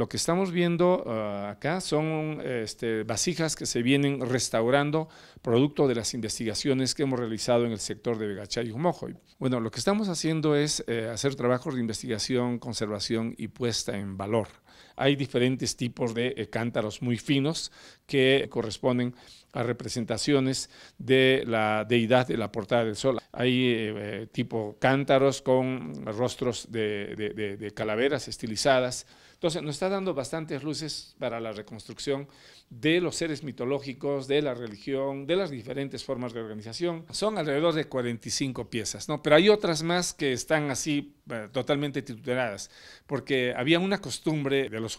Lo que estamos viendo ah, acá son este, vasijas que se vienen restaurando producto de las investigaciones que hemos realizado en el sector de Vegachay y Humojoy. Bueno, lo que estamos haciendo es eh, hacer trabajos de investigación, conservación y puesta en valor. Hay diferentes tipos de eh, cántaros muy finos que corresponden a representaciones de la deidad de la portada del sol. Hay eh, eh, tipo cántaros con rostros de, calaveras estilizadas. Entonces nos está dando bastantes luces para la reconstrucción de los seres mitológicos, de la religión, de las diferentes formas de organización. Son alrededor de 45 piezas, ¿no? Pero hay otras más que están así totalmente tituladas, porque había una costumbre de los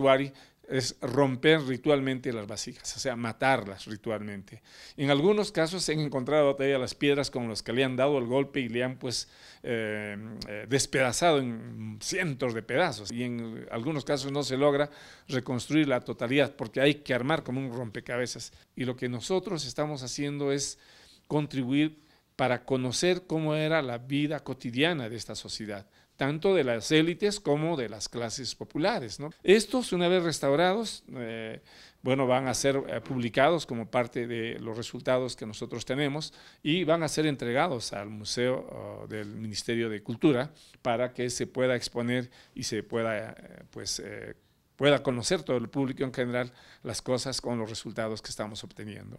es romper ritualmente las vasijas, o sea, matarlas ritualmente. En algunos casos se han encontrado todavía las piedras con las que le han dado el golpe y le han pues eh, eh, despedazado en cientos de pedazos. Y en algunos casos no se logra reconstruir la totalidad porque hay que armar como un rompecabezas. Y lo que nosotros estamos haciendo es contribuir para conocer cómo era la vida cotidiana de esta sociedad, tanto de las élites como de las clases populares. Estos, una vez restaurados, eh, bueno, van a ser eh, publicados como parte de los resultados que nosotros tenemos y van a ser entregados al Museo oh, del Ministerio de Cultura para que se pueda exponer y se pueda, eh, pues, pueda conocer todo el público en general las cosas con los resultados que estamos obteniendo.